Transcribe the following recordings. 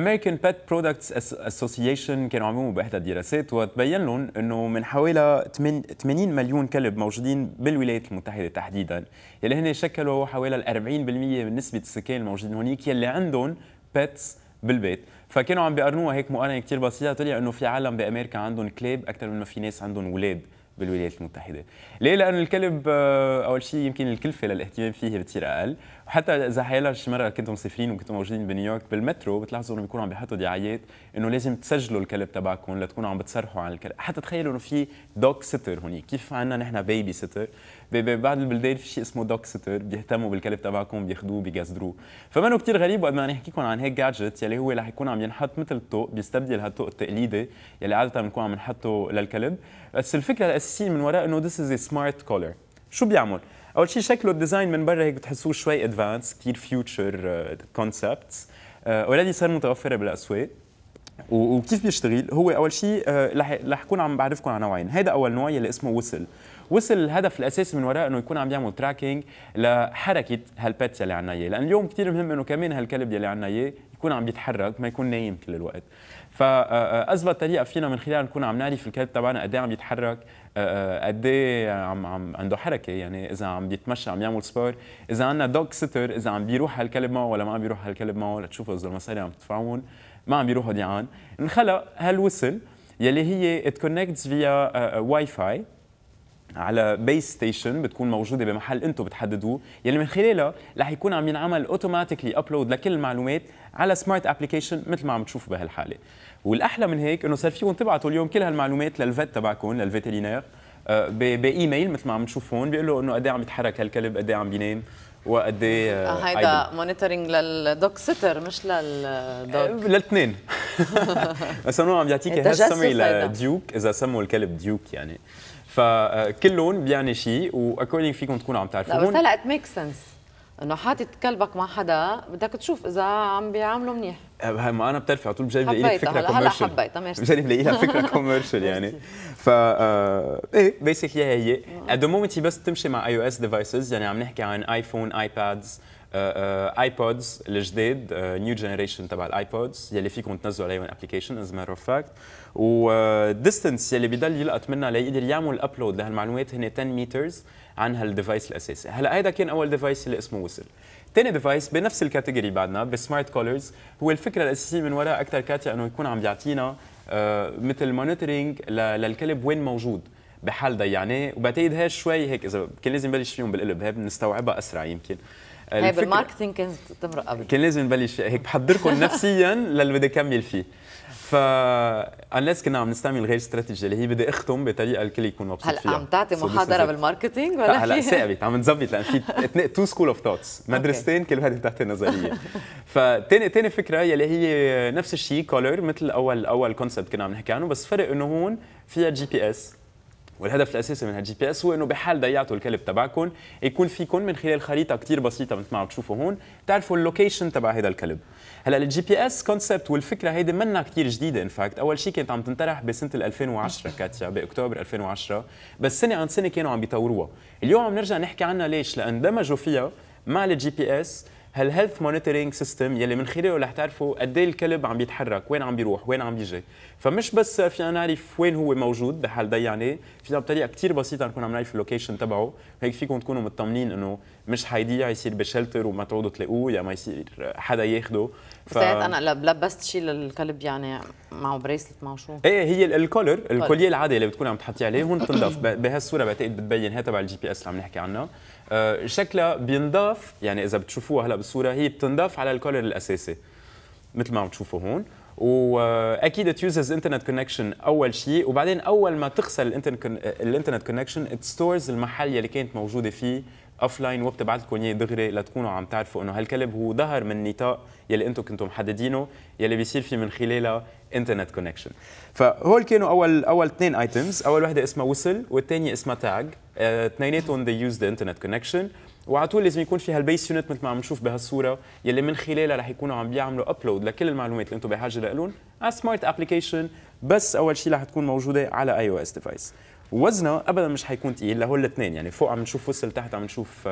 American Pet Products Association كانوا عملوا باحدى الدراسات وتبين لهم انه من حوالي 80 مليون كلب موجودين بالولايات المتحده تحديدا يلي هن شكلوا حوالي 40% من نسبه السكان الموجودين هونيك يلي عندهم بيتس بالبيت فكانوا عم بيقارنوها هيك مقارنه كثير بسيطه طلع انه في عالم بامريكا عندهم كلاب اكثر من ما في ناس عندهم اولاد بالولايات المتحده ليه لانه الكلب آه، اول شيء يمكن الكلفه للاهتمام فيه بتصير اقل وحتى اذا حيلا مرة كنتم مسافرين وكنتم موجودين بنيويورك بالمترو بتلاحظوا انه بيكونوا عم بيحطوا دعايات انه لازم تسجلوا الكلب تبعكم لتكونوا عم بتصرحوا عن الكلب حتى تخيلوا انه في دوك سيتر هونيك، كيف عندنا نحن بيبي سيتر ببعض البلدان في شيء اسمه دوك سيتر بيهتموا بالكلب تبعكم بياخذوه بيجزدروه فمنه كثير غريب وقت ما نحكيكم عن هيك جادجت يلي هو رح يكون عم ينحط مثل الطوق بيستبدل هالطوق التقليدي يلي عاده بنكون عم نحطه للكلب بس الفكره الاساسيه من وراء انه ذس از سمارت كولر شو بيعمل؟ اول شيء شكله الديزاين من برا هيك بتحسوه شوي ادفانس كثير فيوتشر كونسبتس اوريدي صار متوفره بالاسواق وكيف بيشتغل هو اول شيء آه، رح اكون عم بعرفكم على نوعين هذا اول نوع يلي اسمه وصل وصل الهدف الاساسي من وراء انه يكون عم يعمل تراكينج لحركه هالبيت يلي عنا اياه لان اليوم كثير مهم انه كمان هالكلب يلي عنا اياه يكون عم يتحرك ما يكون نايم كل الوقت فاثبت آه، آه، طريقه فينا من خلال نكون عم نعرف الكلب تبعنا قد إيه عم يتحرك آه، قد ايه عم عم عنده حركه يعني اذا عم بيتمشى عم يعمل سبور اذا عندنا دوغ سيتر اذا عم بيروح على الكلب معه ولا ما عم بيروح على الكلب معه لتشوفوا اذا المصاري عم تدفعون ما عم بيروحوا ضيعان انخلق هالوصل يلي هي ات كونكتس فيا واي فاي على بيس ستيشن بتكون موجوده بمحل انتم بتحددوه يلي من خلالها رح يكون عم ينعمل اوتوماتيكلي ابلود لكل المعلومات على سمارت ابلكيشن مثل ما عم تشوفوا بهالحاله والاحلى من هيك انه صار فيكم تبعتوا اليوم كل هالمعلومات للفت تبعكم للفيتيرينير آه، بايميل مثل ما عم تشوف هون بيقول له انه قد إيه عم يتحرك هالكلب قد إيه عم بينام وقد ايه آه، آه، هيدا مونيتورينج للدوك سيتر مش للدوك للاثنين بس هو عم يعطيك هالسمي لديوك اذا سموا الكلب ديوك يعني فكل آه، لون بيعني شيء واكوردينغ فيكم تكونوا عم تعرفوا لا بس هلا ات ميك سنس انه حاطط كلبك مع حدا بدك تشوف اذا عم بيعامله منيح آه، ما انا بتعرفي على طول بجرب بلاقي لك فكره كوميرشال هلا حبيتها يعني. ميرسي بلاقي لها فكره آه، كوميرشال يعني ف ايه بيسكلي هي هي ات ذا مومنت هي بس تمشي مع اي او اس ديفايسز يعني عم نحكي عن ايفون ايبادز ايبودز الجداد نيو جينيريشن تبع الايبودز يلي فيكم تنزلوا عليهم ابلكيشن از ماتر اوف فاكت وديستنس يلي بضل يلقط منها ليقدر يعمل ابلود لهالمعلومات هن 10 مترز عن هالديفايس الاساسي هلا هيدا كان اول ديفايس اللي اسمه وصل ثاني ديفايس بنفس الكاتيجوري بعدنا بسمارت كولرز هو الفكره الاساسيه من وراء اكثر كاتيا انه يكون عم بيعطينا آه، مثل مونيتورينج للكلب وين موجود بحال ضيعناه وبعتقد هاي شوي هيك اذا كان لازم نبلش فيهم بالقلب هي بنستوعبها اسرع يمكن هي بالماركتينج كانت تمرق قبل كان لازم نبلش هيك بحضركم نفسيا للي بدي اكمل فيه ف انلس كنا عم نستعمل غير استراتيجي اللي هي بدي اختم بطريقه الكل يكون مبسوط هلا فيها هلا عم تعطي محاضره بالماركتينج ولا هلا ثابت عم نظبط لان في تو سكول اوف ثوتس مدرستين كل واحد بتعطي نظريه فتاني تاني فكره يلي هي نفس الشيء كولر مثل اول اول كونسبت كنا عم نحكي عنه بس فرق انه هون فيها جي بي اس والهدف الاساسي من هالجي بي اس هو انه بحال ضيعتوا الكلب تبعكم يكون فيكم من خلال خريطه كثير بسيطه مثل ما عم تشوفوا هون تعرفوا اللوكيشن تبع هذا الكلب هلا الجي بي اس كونسبت والفكره هيدي منا كثير جديده ان فاكت اول شيء كانت عم تنطرح بسنه 2010 كاتيا باكتوبر 2010 بس سنه عن سنه كانوا عم بيطوروها اليوم عم نرجع نحكي عنها ليش لان دمجوا فيها مع الجي بي اس هالهيلث مونيتورينج سيستم يلي من خلاله رح تعرفوا قد ايه الكلب عم بيتحرك وين عم بيروح وين عم بيجي فمش بس فينا نعرف وين هو موجود بحال ضيعناه فينا بطريقه كثير بسيطه نكون عم نعرف اللوكيشن تبعه هيك فيكم تكونوا مطمنين انه مش حيضيع يصير بشلتر وما تقعدوا تلاقوه يا ما يصير حدا ياخده ف... انا لبست شيء للكلب يعني معه بريسلت معه شو ايه هي الكولر الكوليه العاديه اللي بتكون عم تحطي عليه هون بتنضف بهالصوره بعتقد بتبين هي تبع الجي بي اس اللي عم نحكي عنها آه، شكلها بينضاف يعني اذا بتشوفوها هلا بالصوره هي بتنضاف على الكولر الاساسي مثل ما عم تشوفوا هون واكيد تيوزز انترنت كونكشن اول شيء وبعدين اول ما تخسر الانترنت كونكشن ستورز المحل يلي كانت موجوده فيه اوف لاين وبتبعث لكم اياه دغري لتكونوا عم تعرفوا انه هالكلب هو ظهر من النطاق يلي انتم كنتم محددينه يلي بيصير في من خلالها انترنت كونكشن فهول كانوا اول اول اثنين ايتمز اول وحده اسمها وصل والثانيه اسمها تاج آه، اثنيناتهم they يوز ذا انترنت كونكشن وعلى طول لازم يكون فيها البيس يونت مثل ما عم نشوف بهالصوره يلي من خلالها رح يكونوا عم بيعملوا ابلود لكل المعلومات اللي انتم بحاجه لهم على سمارت ابلكيشن بس اول شيء رح تكون موجوده على اي او اس ديفايس وزنه ابدا مش حيكون ثقيل لهول الاثنين يعني فوق عم نشوف وصل تحت عم نشوف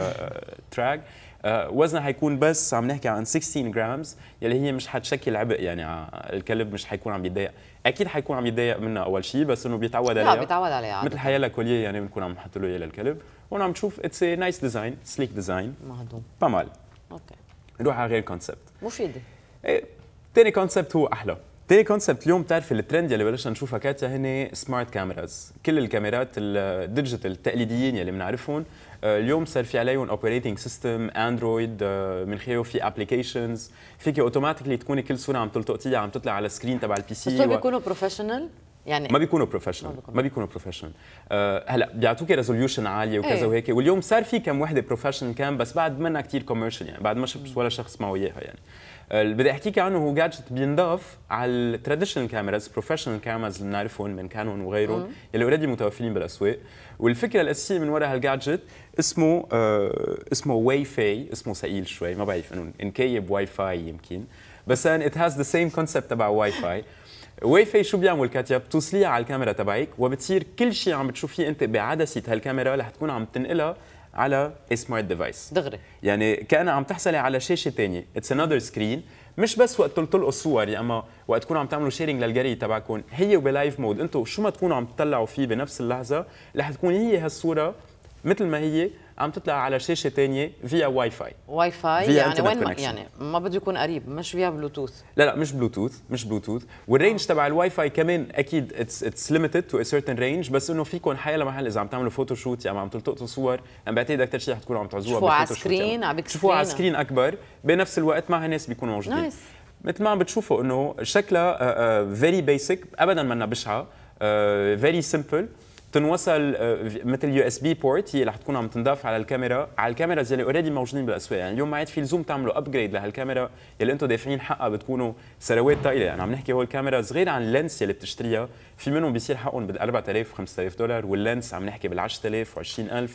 تراك آه، آه، آه، وزنها حيكون بس عم نحكي عن 16 جرامز يلي هي مش حتشكل عبء يعني الكلب مش حيكون عم يتضايق اكيد حيكون عم يتضايق منها اول شيء بس انه بيتعود عليها لا بيتعود عليها مثل حيلا كوليه يعني بنكون عم نحط له اياه للكلب عم نشوف اتس نايس ديزاين سليك ديزاين مهضوم بامال اوكي نروح على غير كونسبت مفيده ايه ثاني كونسبت هو احلى تاني كونسبت اليوم بتعرف الترند يلي بلشنا نشوفها كاتيا هن سمارت كاميراز كل الكاميرات الديجيتال التقليديين يلي بنعرفهم آه، اليوم صار في عليهم اوبريتنج سيستم اندرويد من خلاله في ابلكيشنز فيك اوتوماتيكلي تكوني كل صوره عم تلتقطيها عم تطلع على السكرين تبع البي سي بس بيكونوا بروفيشنال يعني ما بيكونوا بروفيشنال ما بيكونوا بروفيشنال آه، هلا بيعطوكي ريزوليوشن عاليه وكذا ايه. وهيك واليوم صار في كم وحده بروفيشنال كان بس بعد منها كثير كوميرشال يعني بعد ما شفت ولا شخص معه اياها يعني آه، اللي بدي احكيك عنه هو جادجت بينضاف على التراديشنال كاميراز بروفيشنال كاميراز اللي بنعرفهم من كانون وغيرهم اللي اوريدي متوفرين بالاسواق والفكره الاساسيه من وراء هالجادجت اسمه آه، اسمه واي فاي اسمه ثقيل شوي ما بعرف انه انكيب واي فاي يمكن بس ان ات هاز ذا سيم كونسبت تبع واي فاي ويفي شو بيعمل كاتيا بتوصليها على الكاميرا تبعك وبتصير كل شيء عم بتشوفيه انت بعدسه هالكاميرا رح تكون عم تنقلها على سمارت ديفايس دغري يعني كان عم تحصلي على شاشه ثانيه اتس انذر سكرين مش بس وقت تلتقوا الصور يا اما وقت تكونوا عم تعملوا شيرنج للجري تبعكم هي وبلايف مود انتم شو ما تكونوا عم تطلعوا فيه بنفس اللحظه رح تكون هي هالصوره مثل ما هي عم تطلع على شاشه ثانيه فيا واي فاي واي فاي يعني وين ما يعني ما بده يكون قريب مش فيا بلوتوث لا لا مش بلوتوث مش بلوتوث والرينج آه. تبع الواي فاي كمان اكيد اتس اتس ليميتد تو ا سيرتن رينج بس انه فيكم حي محل اذا عم تعملوا فوتو شوت يعني عم تلتقطوا صور انا بعتقد اكثر شيء رح تكونوا عم تعزوها بفوتو على سكرين على بيك تشوفوها على سكرين اكبر بنفس الوقت مع ناس بيكونوا موجودين نايس مثل ما عم بتشوفوا انه شكلها فيري آه، بيسك آه، ابدا منا بشعه فيري سمبل تنوصل آه، مثل يو اس بي بورت هي اللي تكون عم تنضاف على الكاميرا على الكاميرا اللي اوريدي موجودين بالاسواق يعني اليوم ما عاد في لزوم تعملوا ابجريد لهالكاميرا يلي انتم دافعين حقها بتكونوا سروات طائله يعني عم نحكي هو الكاميرا صغيره عن اللينس يلي بتشتريها في منهم بيصير حقهم بال 4000 5000 دولار واللينس عم نحكي بال 10000 و20000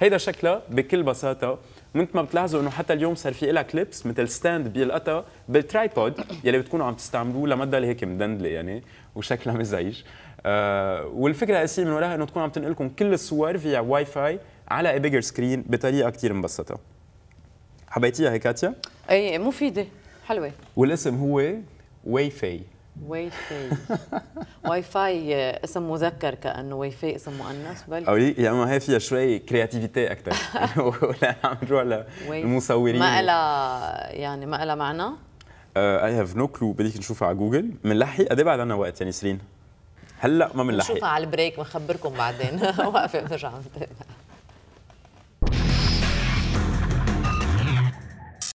هيدا شكلها بكل بساطه مثل ما بتلاحظوا انه حتى اليوم صار في لها كليبس مثل ستاند بيلقطها بالترايبود يلي بتكونوا عم تستعملوه تضل هيك مدندله يعني وشكلها مزعج آه، والفكره الاساسيه من وراها انه تكون عم تنقلكم كل الصور فيها واي فاي على بيجر سكرين بطريقه كثير مبسطه حبيتيها هي كاتيا؟ اي مفيده حلوه والاسم هو واي فاي واي فاي واي فاي اسم مذكر كانه واي فاي اسم مؤنث بل او يا اما هي فيها شوي كرياتيفيتي اكثر ولا عم نروح للمصورين ما لها يعني ما لها معنى اي هاف نو كلو بديك نشوفها على جوجل بنلحق قد ايه بعد عنا وقت يعني سرين؟ هلا ما بنلحق نشوفها على البريك بنخبركم بعدين واقفه بنرجع نتابع